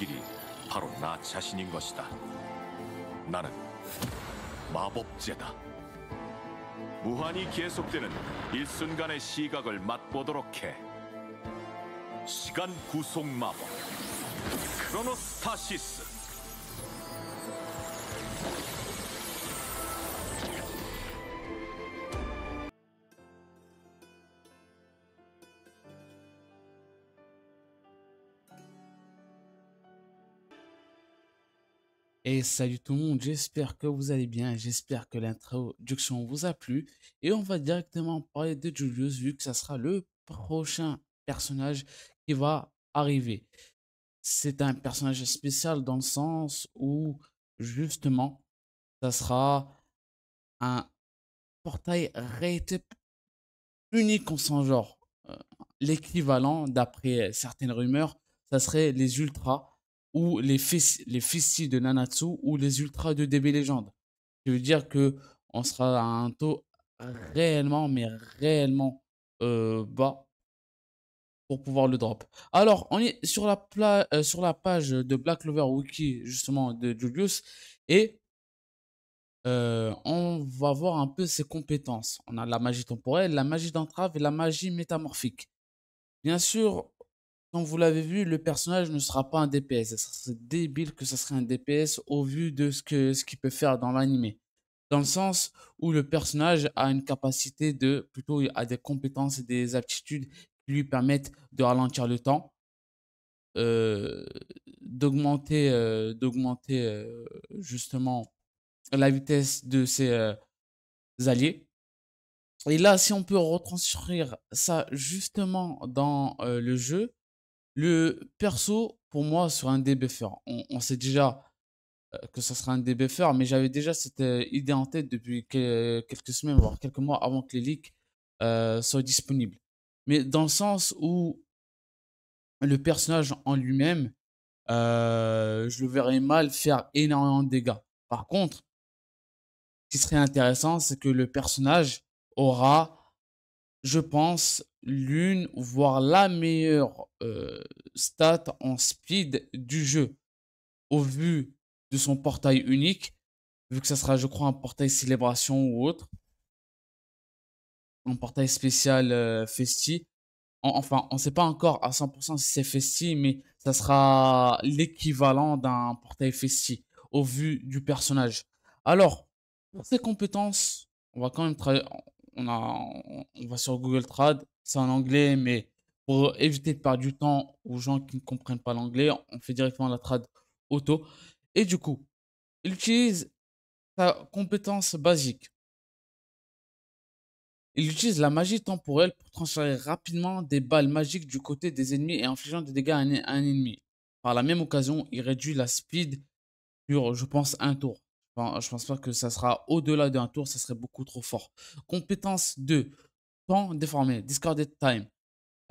길이 바로 나 자신인 것이다. 나는 마법제다. 무한히 계속되는 일순간의 시각을 맛보도록 해. 시간 구속 마법 크로노스타시스 salut tout le monde, j'espère que vous allez bien, j'espère que l'introduction vous a plu. Et on va directement parler de Julius vu que ça sera le prochain personnage qui va arriver. C'est un personnage spécial dans le sens où justement ça sera un portail rate unique en son genre. Euh, l'équivalent, d'après certaines rumeurs, ça serait les Ultras ou les, fils les fils de Nanatsu ou les ultras de DB Légende. je veux dire que on sera à un taux réellement, mais réellement euh, bas pour pouvoir le drop. Alors, on est sur la, euh, sur la page de Black Lover Wiki, justement, de Julius, et euh, on va voir un peu ses compétences. On a la magie temporelle, la magie d'entrave et la magie métamorphique. Bien sûr, comme vous l'avez vu, le personnage ne sera pas un DPS. C'est débile que ce serait un DPS au vu de ce qu'il ce qu'il peut faire dans l'anime. Dans le sens où le personnage a une capacité de, plutôt a des compétences et des aptitudes qui lui permettent de ralentir le temps, euh, d'augmenter euh, euh, justement la vitesse de ses alliés. Et là, si on peut retranscrire ça justement dans le jeu, le perso, pour moi, sera un debuffer. on, sait déjà euh, que ça sera un debuffer, mais j'avais déjà cette euh, idée en tête depuis euh, quelques semaines, voire quelques mois avant que les leaks soient disponibles. Mais dans le sens où le personnage en lui-même, je le verrais mal faire énormément de dégâts. Par contre, ce qui serait intéressant, c'est que le personnage aura, je pense, l'une, voire la meilleure euh, stat en speed du jeu. Au vu de son portail unique, vu que ça sera, je crois, un portail célébration ou autre, un portail spécial euh, festi. enfin, on ne sait pas encore à 100% si c'est festi, mais ça sera l'équivalent d'un portail festi au vu du personnage. Alors, pour ses compétences, on va quand même on, on va sur Google Trad c'est en anglais, mais pour éviter de perdre du temps aux gens qui ne comprennent pas l'anglais, on fait directement la trad auto. Et du coup, il utilise sa compétence basique. Il utilise la magie temporelle pour transférer rapidement des balles magiques du côté des ennemis et infligeant des dégâts à un, à un ennemi. Par la même occasion, il réduit la speed sur, je pense, un tour. Enfin, je pense pas que ça sera au-delà d'un tour, ça serait beaucoup trop fort. Compétence 2, temps déformé, discarded time.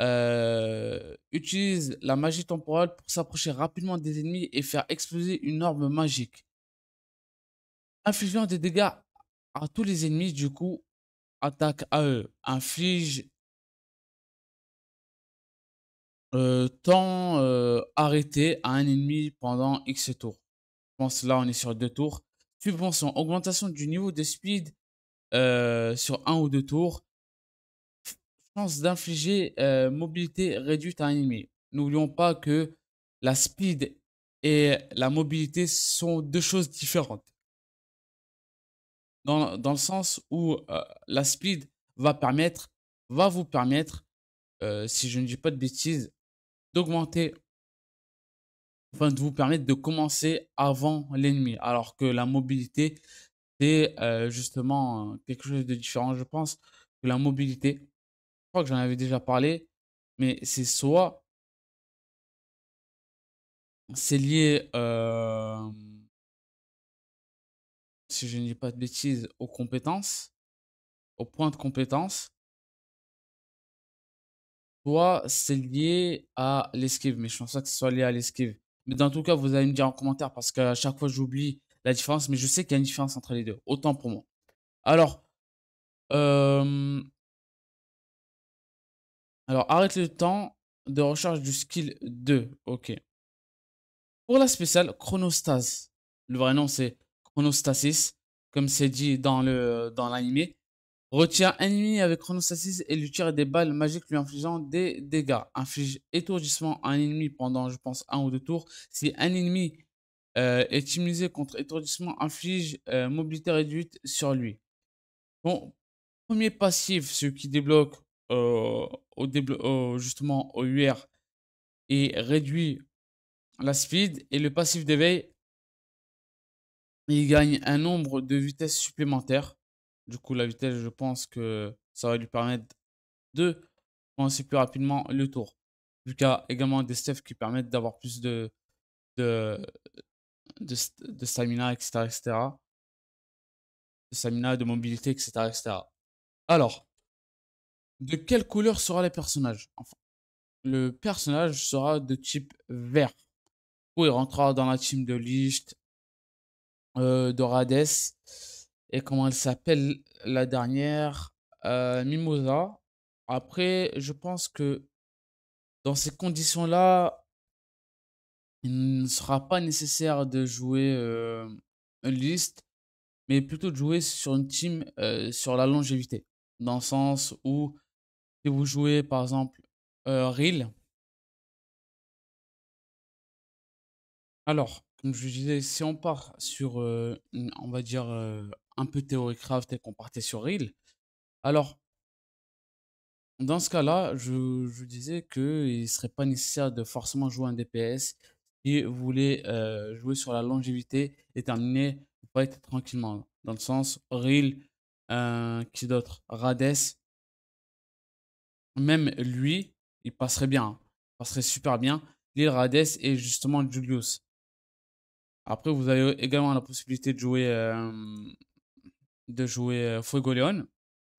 Euh, utilise la magie temporelle pour s'approcher rapidement des ennemis et faire exploser une orbe magique. Infligeant des dégâts à tous les ennemis, du coup, attaque à eux. Inflige euh, temps euh, arrêté à un ennemi pendant X tours. Je pense là, on est sur deux tours. Subvention, augmentation du niveau de speed sur un ou deux tours d'infliger euh, mobilité réduite à un ennemi. N'oublions pas que la speed et la mobilité sont deux choses différentes. Dans, le sens où euh, la speed va permettre, va vous permettre, euh, si je ne dis pas de bêtises, d'augmenter, enfin de vous permettre de commencer avant l'ennemi. Alors que la mobilité, c'est justement quelque chose de différent. Je pense que la mobilité, je crois que j'en avais déjà parlé, mais c'est soit c'est lié, si je ne dis pas de bêtises, aux compétences, aux points de compétences, soit c'est lié à l'esquive, mais je pense pas que ce soit lié à l'esquive. Mais dans tout cas, vous allez me dire en commentaire parce qu'à chaque fois j'oublie la différence, mais je sais qu'il y a une différence entre les deux, autant pour moi. Alors, alors, arrête le temps de recharge du skill 2. Ok. Pour la spéciale, chronostase. Le vrai nom, c'est chronostasis. Comme c'est dit dans le dans Retire un ennemi avec chronostasis et lui tire des balles magiques lui infligeant des dégâts. Inflige étourdissement à un ennemi pendant, je pense, un ou deux tours. Si un ennemi euh, est immunisé contre étourdissement, inflige euh, mobilité réduite sur lui. Bon, premier passif, celui qui débloque euh, au justement au UR et réduit la speed et le passif d'éveil il gagne un nombre de vitesses supplémentaires du coup la vitesse je pense que ça va lui permettre de penser plus rapidement le tour vu qu'il a également des stuff qui permettent d'avoir plus de de, de de, stamina etc etc de stamina de mobilité etc etc alors de quelle couleur sera le personnage enfin, Le personnage sera de type vert. Où il rentrera dans la team de Licht, euh, et comment elle s'appelle la dernière euh, Mimosa. Après, je pense que dans ces conditions-là, il ne sera pas nécessaire de jouer euh, une mais plutôt de jouer sur une team euh, sur la longévité, dans le sens où si vous jouez par exemple euh, Reel. Alors, comme je disais, si on part sur, euh, on va dire, euh, un peu théorie craft et qu'on partait sur Reel, alors, dans ce cas-là, je, je disais qu'il ne serait pas nécessaire de forcément jouer un DPS si vous voulez euh, jouer sur la longévité et terminer, vous être tranquillement. Dans le sens, Reel, qui d'autre Rades, même lui, il passerait bien. Hein. Il passerait super bien. Lil Rades et justement Julius. Après, vous avez également la possibilité de jouer, euh, de jouer euh, Fuego Leon.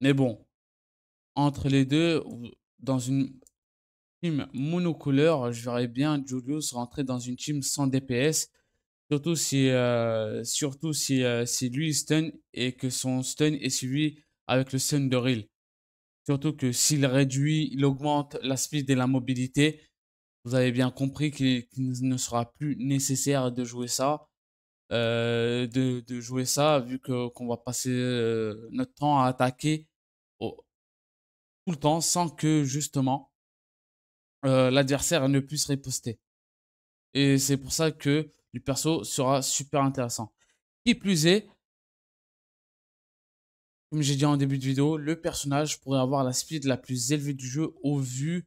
Mais bon, entre les deux, dans une team monocouleur, je verrais bien Julius rentrer dans une team sans DPS. Surtout si, euh, surtout si, lui stun et que son stun est suivi avec le stun de Real. Surtout que s'il réduit, il augmente la speed et la mobilité. Vous avez bien compris qu'il ne sera plus nécessaire de jouer ça. Euh, de, jouer ça, vu qu'on va passer euh, notre temps à attaquer tout le temps sans que justement euh, l'adversaire ne puisse riposter. Et c'est pour ça que le perso sera super intéressant. Qui plus est, comme j'ai dit en début de vidéo, le personnage pourrait avoir la speed la plus élevée du jeu au vu,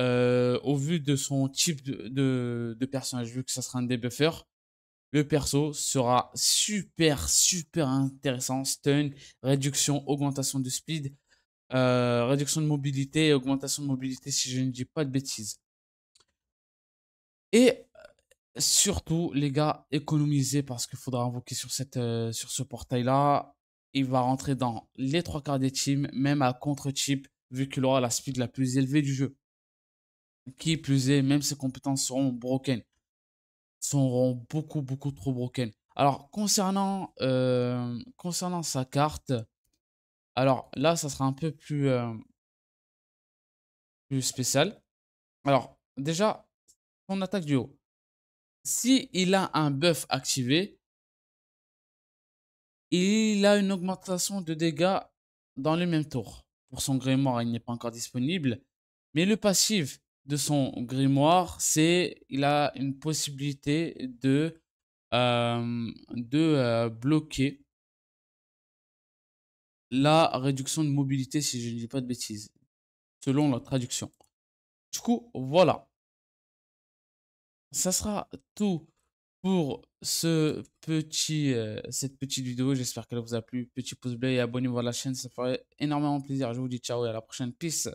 euh, au vu de son type de, personnage, vu que ça sera un debuffer. Le perso sera super, super intéressant. Stun, réduction, augmentation de speed, euh, réduction de mobilité augmentation de mobilité, si je ne dis pas de bêtises. Et euh, surtout, les gars, économisez parce qu'il faudra invoquer sur, cette, sur ce portail-là il va rentrer dans les trois quarts des teams, même à contre-chip, vu qu'il aura la speed la plus élevée du jeu. Qui plus est, même ses compétences seront broken. Seront beaucoup, beaucoup trop broken. Alors, concernant, euh, concernant sa carte, alors là, ça sera un peu plus, euh, plus spécial. Alors, déjà, son attaque du haut. Si il a un buff activé, il a une augmentation de dégâts dans le même tour. Pour son grimoire, il n'est pas encore disponible. Mais le passif de son grimoire, c'est il a une possibilité de, euh, de euh, bloquer la réduction de mobilité, si je ne dis pas de bêtises, selon la traduction. Du coup, voilà. Ça sera tout pour ce petit, euh, cette petite vidéo. J'espère qu'elle vous a plu. Petit pouce bleu et abonnez-vous à la chaîne. Ça ferait énormément plaisir. Je vous dis ciao et à la prochaine. Peace.